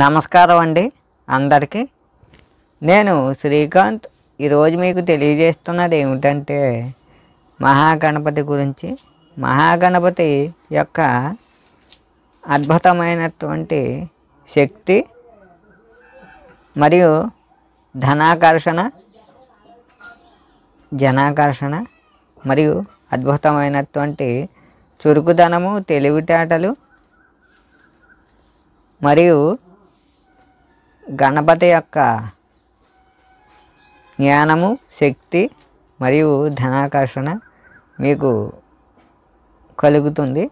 నమస్కారం అండి అందరికీ నేను శ్రీకాంత్ ఈరోజు మీకు తెలియజేస్తున్నది ఏమిటంటే మహాగణపతి గురించి మహాగణపతి యొక్క అద్భుతమైనటువంటి శక్తి మరియు ధనాకర్షణ జనాకర్షణ మరియు అద్భుతమైనటువంటి చురుకుదనము తెలివితేటలు మరియు గణపతి యొక్క జ్ఞానము శక్తి మరియు ధనాకర్షణ మీకు కలుగుతుంది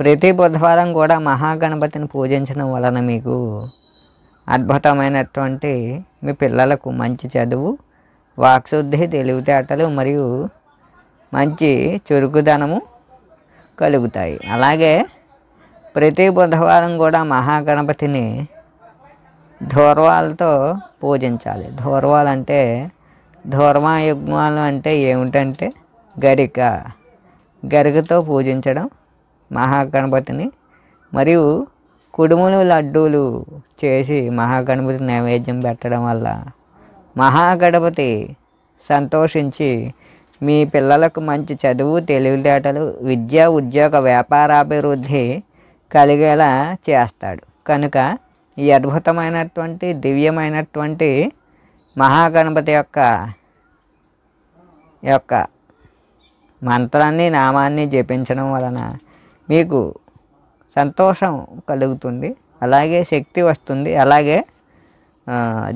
ప్రతి బుధవారం కూడా మహాగణపతిని పూజించడం వలన మీకు అద్భుతమైనటువంటి మీ పిల్లలకు మంచి చదువు వాక్శుద్ధి తెలివితేటలు మరియు మంచి చురుకుదనము కలుగుతాయి అలాగే ప్రతి బుధవారం కూడా మహాగణపతిని ధోర్వాలతో పూజించాలి ధోర్వాలు అంటే ధోర్మా యుగ్మాలు అంటే ఏమిటంటే గరిక గరికతో పూజించడం మహాగణపతిని మరియు కుడుములు లడ్డూలు చేసి మహాగణపతి నైవేద్యం పెట్టడం వల్ల మహాగణపతి సంతోషించి మీ పిల్లలకు మంచి చదువు తెలివితేటలు విద్య ఉద్యోగ వ్యాపారాభివృద్ధి కలిగేలా చేస్తాడు కనుక ఈ అద్భుతమైనటువంటి దివ్యమైనటువంటి మహాగణపతి యొక్క యొక్క మంత్రాన్ని నామాన్ని జపించడం వలన మీకు సంతోషం కలుగుతుంది అలాగే శక్తి వస్తుంది అలాగే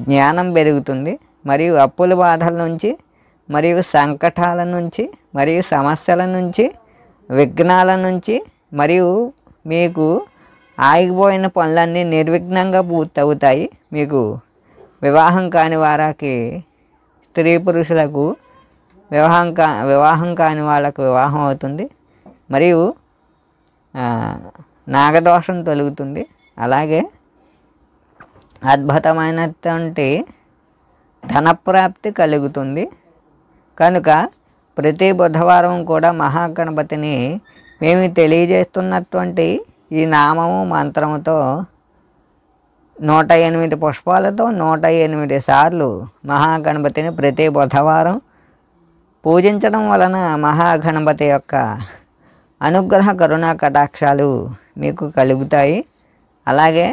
జ్ఞానం పెరుగుతుంది మరియు అప్పుల బాధల నుంచి మరియు సంకటాల నుంచి మరియు సమస్యల నుంచి విఘ్నాల నుంచి మరియు మీకు ఆగిపోయిన పనులన్నీ నిర్విఘ్నంగా పూర్తవుతాయి మీకు వివాహం కాని వారికి స్త్రీ పురుషులకు వివాహం కా వివాహం కాని వాళ్ళకు వివాహం అవుతుంది మరియు నాగదోషం తొలుగుతుంది అలాగే అద్భుతమైనటువంటి ధనప్రాప్తి కలుగుతుంది కనుక ప్రతి బుధవారం కూడా మహాగణపతిని మేము తెలియజేస్తున్నటువంటి ఈ నామము మంత్రముతో నూట ఎనిమిది పుష్పాలతో నూట ఎనిమిది సార్లు మహాగణపతిని ప్రతి బుధవారం పూజించడం వలన మహాగణపతి యొక్క అనుగ్రహ కరుణ కటాక్షాలు మీకు కలుగుతాయి అలాగే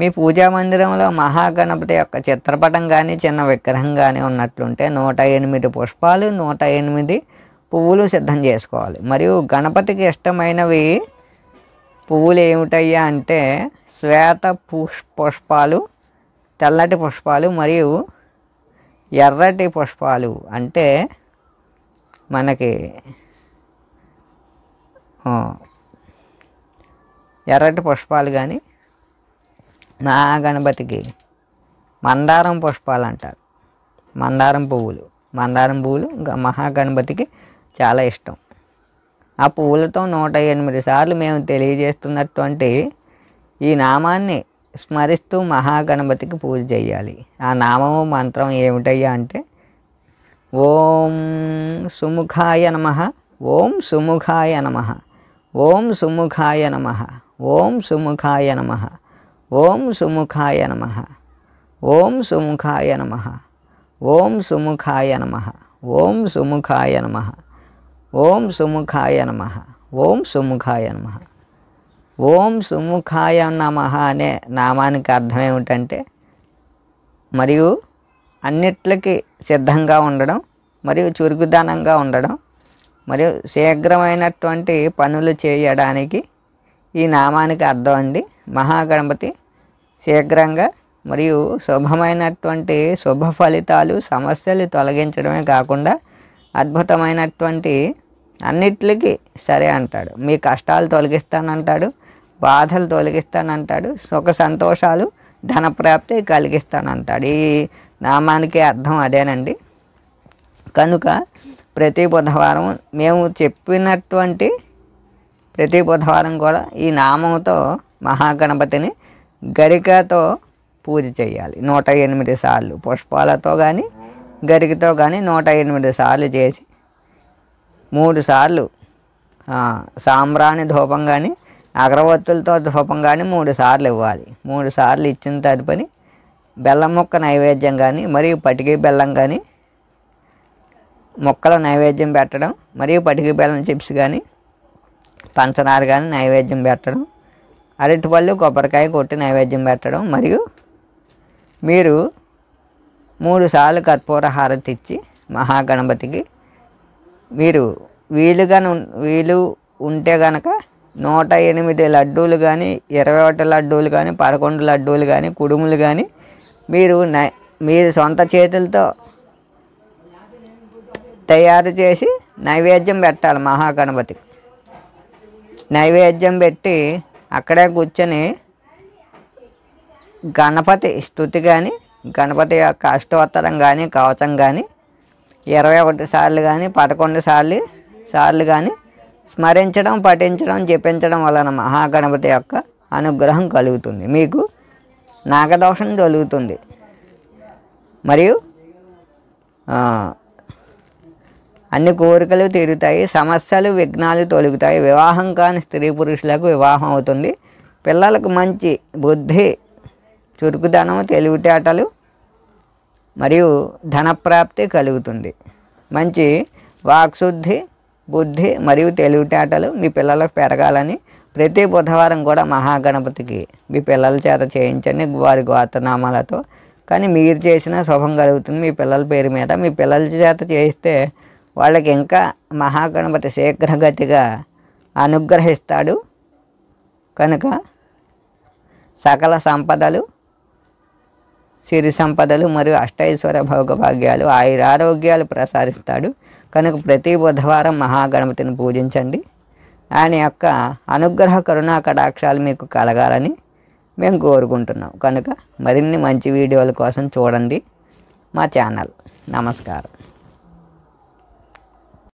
మీ పూజా మందిరంలో మహాగణపతి యొక్క చిత్రపటం కానీ చిన్న విగ్రహం కానీ ఉన్నట్లుంటే నూట ఎనిమిది పుష్పాలు నూట ఎనిమిది పువ్వులు సిద్ధం చేసుకోవాలి మరియు గణపతికి ఇష్టమైనవి పువ్వులు ఏమిటయ్యా అంటే శ్వేత పుష్పాలు తెల్లటి పుష్పాలు మరియు ఎర్రటి పుష్పాలు అంటే మనకి ఎర్రటి పుష్పాలు కానీ నా గణపతికి మందారం పుష్పాలు అంటారు మందారం పువ్వులు మందారం పువ్వులు మహాగణపతికి చాలా ఇష్టం ఆ పువ్వులతో నూట ఎనిమిది సార్లు మేము తెలియజేస్తున్నటువంటి ఈ నామాన్ని స్మరిస్తూ మహాగణపతికి పూజ చేయాలి ఆ నామము మంత్రం ఏమిటయ్యా అంటే ఓం సుముఖాయ నమ ఓం సుముఖాయ నమ ఓం సుముఖాయ నమ ఓం సుముఖాయ నమ ఓం సుముఖాయ నమ ఓం సుముఖాయ నమ ఓం సుముఖాయ నమ ఓం సుముఖాయ నమ ఓం సుముఖాయ నమ ఓం సుముఖాయ నమ ఓం సుముఖాయ నమ అనే నామానికి అర్థం ఏమిటంటే మరియు అన్నిట్లకి సిద్ధంగా ఉండడం మరియు చురుకుదనంగా ఉండడం మరియు శీఘ్రమైనటువంటి పనులు చేయడానికి ఈ నామానికి అర్థం అండి మహాగణపతి శీఘ్రంగా మరియు శుభమైనటువంటి శుభ ఫలితాలు సమస్యలు తొలగించడమే కాకుండా అద్భుతమైనటువంటి అన్నిట్లకి సరే అంటాడు మీ కష్టాలు తొలగిస్తానంటాడు బాధలు తొలగిస్తానంటాడు సుఖ సంతోషాలు ధనప్రాప్తి కలిగిస్తానంటాడు ఈ నామానికి అర్థం అదేనండి కనుక ప్రతి బుధవారం మేము చెప్పినటువంటి ప్రతి బుధవారం కూడా ఈ నామంతో మహాగణపతిని గరికతో పూజ చేయాలి నూట ఎనిమిది సార్లు పుష్పాలతో కానీ గరికతో కానీ నూట ఎనిమిది సార్లు చేసి మూడు సార్లు సాంబ్రాణి ధూపం కానీ అగరవత్తులతో ధూపం కానీ మూడు సార్లు ఇవ్వాలి మూడు సార్లు ఇచ్చిన తదుపరి బెల్లం ముక్క నైవేద్యం కానీ మరియు పటికి బెల్లం కానీ మొక్కల నైవేద్యం పెట్టడం మరియు పటికి బెల్లం చిప్స్ కానీ పంచదార కానీ నైవేద్యం పెట్టడం అరటిపళ్ళు కొబ్బరికాయ కొట్టి నైవేద్యం పెట్టడం మరియు మీరు మూడు సార్లు కర్పూర హారతి ఇచ్చి మహాగణపతికి మీరు వీలుగా వీలు ఉంటే గనక నూట ఎనిమిది లడ్డూలు కానీ ఇరవై ఒకటి లడ్డూలు కానీ పదకొండు లడ్డూలు కానీ కుడుములు కానీ మీరు మీరు సొంత చేతులతో తయారు చేసి నైవేద్యం పెట్టాలి మహాగణపతికి నైవేద్యం పెట్టి అక్కడే కూర్చొని గణపతి స్థుతి కానీ గణపతి యొక్క అష్టోత్తరం కానీ కవచం కానీ ఇరవై ఒకటి సార్లు కానీ పదకొండు సార్లు సార్లు కానీ స్మరించడం పఠించడం జపించడం వలన మహాగణపతి యొక్క అనుగ్రహం కలుగుతుంది మీకు నాగదోషం కలుగుతుంది మరియు అన్ని కోరికలు తీరుతాయి సమస్యలు విఘ్నాలు తొలుగుతాయి వివాహం కాని స్త్రీ పురుషులకు వివాహం అవుతుంది పిల్లలకు మంచి బుద్ధి చురుకుదనం తెలివితేటలు మరియు ధనప్రాప్తి కలుగుతుంది మంచి వాక్శుద్ధి బుద్ధి మరియు తెలివితేటలు మీ పిల్లలకు పెరగాలని ప్రతి బుధవారం కూడా మహాగణపతికి మీ పిల్లల చేత చేయించండి వారి గోత్రనామాలతో కానీ మీరు చేసిన శుభం కలుగుతుంది మీ పిల్లల పేరు మీద మీ పిల్లల చేత చేస్తే వాళ్ళకి ఇంకా మహాగణపతి శీఘ్రగతిగా అనుగ్రహిస్తాడు కనుక సకల సంపదలు సిరి సంపదలు మరియు అష్టైశ్వర భోగభాగ్యాలు ఆయురారోగ్యాలు ప్రసారిస్తాడు కనుక ప్రతి బుధవారం మహాగణపతిని పూజించండి ఆయన యొక్క అనుగ్రహ కరుణా కటాక్షాలు మీకు కలగాలని మేము కోరుకుంటున్నాం కనుక మరిన్ని మంచి వీడియోల కోసం చూడండి మా ఛానల్ నమస్కారం